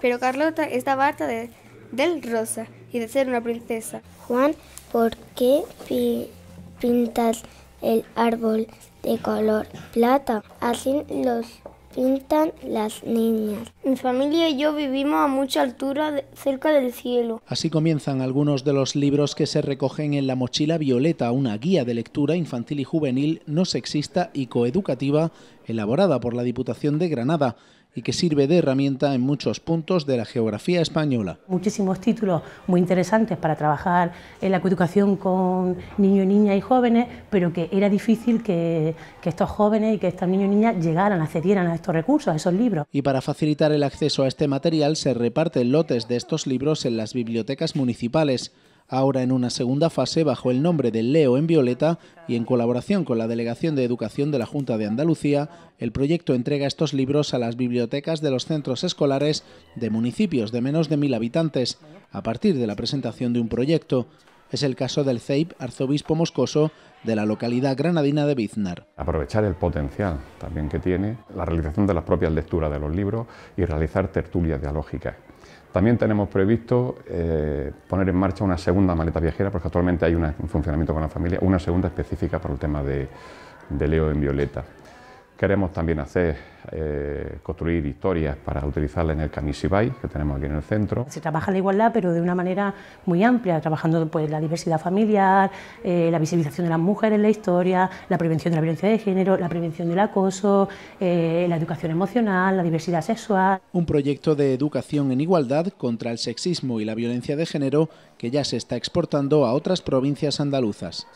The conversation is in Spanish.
Pero Carlota estaba harta de, del rosa y de ser una princesa. Juan, ¿por qué pintas el árbol de color plata? Así los pintan las niñas. Mi familia y yo vivimos a mucha altura cerca del cielo. Así comienzan algunos de los libros que se recogen en la mochila violeta, una guía de lectura infantil y juvenil no sexista y coeducativa elaborada por la Diputación de Granada y que sirve de herramienta en muchos puntos de la geografía española. Muchísimos títulos muy interesantes para trabajar en la coeducación con niños, niñas y jóvenes, pero que era difícil que, que estos jóvenes y que estos niños y niñas llegaran, accedieran a estos recursos, a esos libros. Y para facilitar el acceso a este material se reparten lotes de estos libros en las bibliotecas municipales ahora en una segunda fase bajo el nombre de Leo en Violeta y en colaboración con la Delegación de Educación de la Junta de Andalucía, el proyecto entrega estos libros a las bibliotecas de los centros escolares de municipios de menos de mil habitantes, a partir de la presentación de un proyecto. Es el caso del CEIP Arzobispo Moscoso de la localidad granadina de Biznar. Aprovechar el potencial también que tiene la realización de las propias lecturas de los libros y realizar tertulias dialógicas también tenemos previsto eh, poner en marcha una segunda maleta viajera, porque actualmente hay un funcionamiento con la familia, una segunda específica para el tema de, de Leo en Violeta. Queremos también hacer, eh, construir historias para utilizarla en el Camisibay, que tenemos aquí en el centro. Se trabaja la igualdad, pero de una manera muy amplia, trabajando pues, la diversidad familiar, eh, la visibilización de las mujeres en la historia, la prevención de la violencia de género, la prevención del acoso, eh, la educación emocional, la diversidad sexual. Un proyecto de educación en igualdad contra el sexismo y la violencia de género que ya se está exportando a otras provincias andaluzas.